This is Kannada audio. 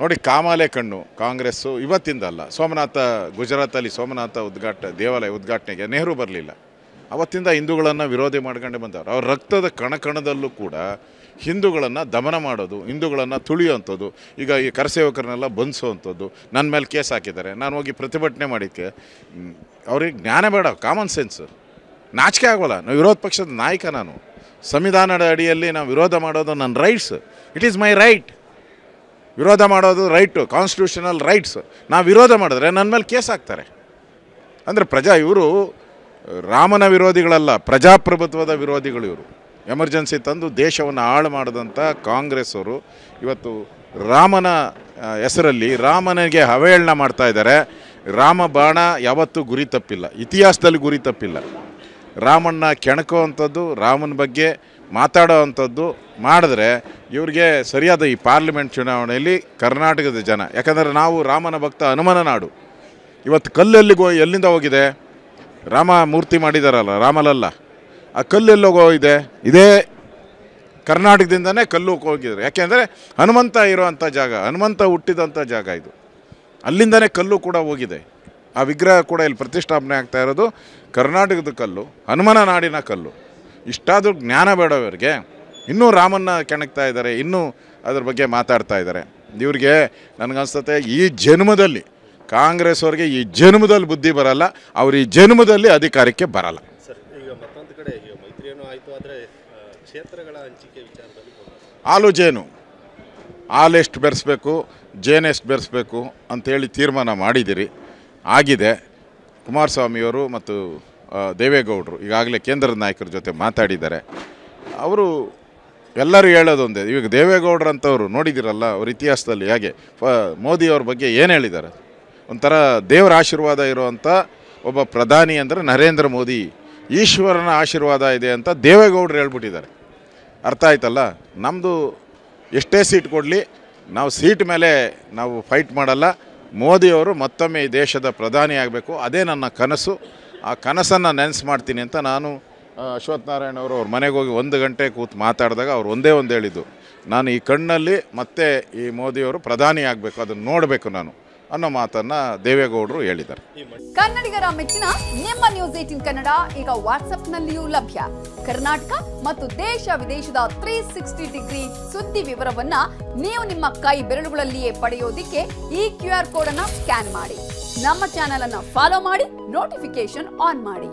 ನೋಡಿ ಕಾಮಾಲೆ ಕಣ್ಣು ಕಾಂಗ್ರೆಸ್ಸು ಅಲ್ಲ ಸೋಮನಾಥ ಗುಜರಾತಲ್ಲಿ ಸೋಮನಾಥ ಉದ್ಘಾಟ ದೇವಾಲಯ ಉದ್ಘಾಟನೆಗೆ ನೆಹರು ಬರಲಿಲ್ಲ ಅವತ್ತಿಂದ ಹಿಂದೂಗಳನ್ನು ವಿರೋಧಿ ಮಾಡ್ಕೊಂಡೆ ಬಂದವರು ಅವ್ರ ರಕ್ತದ ಕಣಕಣದಲ್ಲೂ ಕೂಡ ಹಿಂದೂಗಳನ್ನು ದಮನ ಮಾಡೋದು ಹಿಂದೂಗಳನ್ನು ತುಳಿಯುವಂಥದ್ದು ಈಗ ಈ ಕರಸೇವಕರನ್ನೆಲ್ಲ ಬಂಧಿಸುವಂಥದ್ದು ನನ್ನ ಮೇಲೆ ಕೇಸ್ ಹಾಕಿದ್ದಾರೆ ನಾನು ಹೋಗಿ ಪ್ರತಿಭಟನೆ ಮಾಡಿದ್ದೆ ಅವ್ರಿಗೆ ಜ್ಞಾನ ಬೇಡ ಕಾಮನ್ ಸೆನ್ಸ್ ನಾಚಿಕೆ ಆಗೋಲ್ಲ ನಾವು ವಿರೋಧ ಪಕ್ಷದ ನಾಯಕ ನಾನು ಸಂವಿಧಾನದ ಅಡಿಯಲ್ಲಿ ನಾವು ವಿರೋಧ ಮಾಡೋದು ನನ್ನ rights it is my right ವಿರೋಧ ಮಾಡೋದು ರೈಟು ಕಾನ್ಸ್ಟಿಟ್ಯೂಷನಲ್ ರೈಟ್ಸ್ ನಾವು ವಿರೋಧ ಮಾಡಿದ್ರೆ ನನ್ನ ಮೇಲೆ ಕೇಸ್ ಹಾಕ್ತಾರೆ ಅಂದರೆ ಪ್ರಜಾ ಇವರು ರಾಮನ ವಿರೋಧಿಗಳಲ್ಲ ಪ್ರಜಾಪ್ರಭುತ್ವದ ವಿರೋಧಿಗಳು ಇವರು ಎಮರ್ಜೆನ್ಸಿ ತಂದು ದೇಶವನ್ನು ಹಾಳು ಮಾಡಿದಂಥ ಕಾಂಗ್ರೆಸ್ ಅವರು ಇವತ್ತು ರಾಮನ ಹೆಸರಲ್ಲಿ ರಾಮನಿಗೆ ಹವೇಳನ ಮಾಡ್ತಾ ಇದ್ದಾರೆ ರಾಮ ಬಾಣ ಯಾವತ್ತೂ ಗುರಿ ತಪ್ಪಿಲ್ಲ ಇತಿಹಾಸದಲ್ಲಿ ಗುರಿ ತಪ್ಪಿಲ್ಲ ರಾಮಣ್ಣ ಕೆಣಕೋ ಅಂಥದ್ದು ರಾಮನ ಬಗ್ಗೆ ಮಾತಾಡೋ ಅಂಥದ್ದು ಮಾಡಿದ್ರೆ ಇವ್ರಿಗೆ ಸರಿಯಾದ ಈ ಪಾರ್ಲಿಮೆಂಟ್ ಚುನಾವಣೆಯಲ್ಲಿ ಕರ್ನಾಟಕದ ಜನ ಯಾಕಂದರೆ ನಾವು ರಾಮನ ಭಕ್ತ ಹನುಮನ ನಾಡು ಇವತ್ತು ಕಲ್ಲೆಲ್ಲಿಗೋ ಎಲ್ಲಿಂದ ಹೋಗಿದೆ ರಾಮ ಮೂರ್ತಿ ಮಾಡಿದಾರಲ್ಲ ರಾಮಲಲ್ಲ ಆ ಕಲ್ಲೆಲ್ಲೋಗಿ ಹೋಗಿದೆ ಇದೇ ಕರ್ನಾಟಕದಿಂದನೇ ಕಲ್ಲು ಹೋಗಿದ್ರು ಯಾಕೆಂದರೆ ಹನುಮಂತ ಇರೋವಂಥ ಜಾಗ ಹನುಮಂತ ಹುಟ್ಟಿದಂಥ ಜಾಗ ಇದು ಅಲ್ಲಿಂದನೇ ಕಲ್ಲು ಕೂಡ ಹೋಗಿದೆ ಆ ವಿಗ್ರಹ ಕೂಡ ಇಲ್ಲಿ ಪ್ರತಿಷ್ಠಾಪನೆ ಆಗ್ತಾ ಇರೋದು ಕರ್ನಾಟಕದ ಕಲ್ಲು ಹನುಮನ ನಾಡಿನ ಕಲ್ಲು ಇಷ್ಟಾದರೂ ಜ್ಞಾನ ಬೇಡವ್ರಿಗೆ ಇನ್ನೂ ರಾಮನ್ನ ಕೆಣಕ್ತಾ ಇದ್ದಾರೆ ಇನ್ನೂ ಅದ್ರ ಬಗ್ಗೆ ಮಾತಾಡ್ತಾ ಇದ್ದಾರೆ ಇವ್ರಿಗೆ ನನಗನ್ಸತ್ತೆ ಈ ಜನ್ಮದಲ್ಲಿ ಕಾಂಗ್ರೆಸ್ ಅವ್ರಿಗೆ ಈ ಜನ್ಮದಲ್ಲಿ ಬುದ್ಧಿ ಬರಲ್ಲ ಅವ್ರು ಈ ಜನ್ಮದಲ್ಲಿ ಅಧಿಕಾರಕ್ಕೆ ಬರಲ್ಲ ಆಲು ಜೇನು ಹಾಲು ಎಷ್ಟು ಬೆರೆಸ್ಬೇಕು ಜೇನು ಎಷ್ಟು ಬೆರೆಸ್ಬೇಕು ಅಂತೇಳಿ ತೀರ್ಮಾನ ಮಾಡಿದ್ದೀರಿ ಆಗಿದೆ ಕುಮಾರಸ್ವಾಮಿಯವರು ಮತ್ತು ದೇವೇಗೌಡರು ಈಗಾಗಲೇ ಕೇಂದ್ರದ ನಾಯಕರ ಜೊತೆ ಮಾತಾಡಿದ್ದಾರೆ ಅವರು ಎಲ್ಲರೂ ಹೇಳೋದೊಂದೇ ಈಗ ದೇವೇಗೌಡರಂಥವ್ರು ನೋಡಿದಿರಲ್ಲ ಅವ್ರ ಇತಿಹಾಸದಲ್ಲಿ ಹೇಗೆ ಫ ಮೋದಿಯವ್ರ ಬಗ್ಗೆ ಏನು ಹೇಳಿದ್ದಾರೆ ಒಂಥರ ದೇವರ ಆಶೀರ್ವಾದ ಇರುವಂಥ ಒಬ್ಬ ಪ್ರಧಾನಿ ಅಂದರೆ ನರೇಂದ್ರ ಮೋದಿ ಈಶ್ವರನ ಆಶೀರ್ವಾದ ಇದೆ ಅಂತ ದೇವೇಗೌಡರು ಹೇಳ್ಬಿಟ್ಟಿದ್ದಾರೆ ಅರ್ಥ ಆಯ್ತಲ್ಲ ನಮ್ಮದು ಎಷ್ಟೇ ಸೀಟ್ ಕೊಡಲಿ ನಾವು ಸೀಟ್ ಮೇಲೆ ನಾವು ಫೈಟ್ ಮಾಡಲ್ಲ ಮೋದಿಯವರು ಮತ್ತೊಮ್ಮೆ ಈ ದೇಶದ ಪ್ರಧಾನಿ ಆಗಬೇಕು ಅದೇ ನನ್ನ ಕನಸು ಆ ಕನಸನ್ನು ನೆನೆಸು ಮಾಡ್ತೀನಿ ಅಂತ ನಾನು ಅಶ್ವಥ್ ನಾರಾಯಣ ಅವರು ಅವ್ರ ಮನೆಗೆ ಹೋಗಿ ಒಂದು ಗಂಟೆ ಕೂತು ಮಾತಾಡಿದಾಗ ಅವ್ರು ಒಂದೇ ಒಂದು ಹೇಳಿದ್ದು ನಾನು ಈ ಕಣ್ಣಲ್ಲಿ ಮತ್ತೆ ಈ ಮೋದಿಯವರು ಪ್ರಧಾನಿ ಆಗಬೇಕು ಅದನ್ನು ನೋಡಬೇಕು ನಾನು ಅನ್ನೋ ಮಾತನ್ನ ದೇವೇಗೌಡರು ಹೇಳಿದ್ದಾರೆ ಕನ್ನಡಿಗರ ಮೆಚ್ಚಿನ ನಿಮ್ಮ ನ್ಯೂಸ್ ಏಟಿನ್ ಕನ್ನಡ ಈಗ ನಲ್ಲಿಯೂ ಲಭ್ಯ ಕರ್ನಾಟಕ ಮತ್ತು ದೇಶ ವಿದೇಶದ ತ್ರೀ ಸಿಕ್ಸ್ಟಿ ಡಿಗ್ರಿ ಸುದ್ದಿ ವಿವರವನ್ನ ನೀವು ನಿಮ್ಮ ಕೈ ಬೆರಳುಗಳಲ್ಲಿಯೇ ಪಡೆಯೋದಿಕ್ಕೆ ಈ ಕ್ಯೂ ಆರ್ ಕೋಡ್ ಅನ್ನ ಸ್ಕ್ಯಾನ್ ಮಾಡಿ ನಮ್ಮ ಚಾನೆಲ್ ಅನ್ನ ಫಾಲೋ ಮಾಡಿ ನೋಟಿಫಿಕೇಶನ್ ಆನ್ ಮಾಡಿ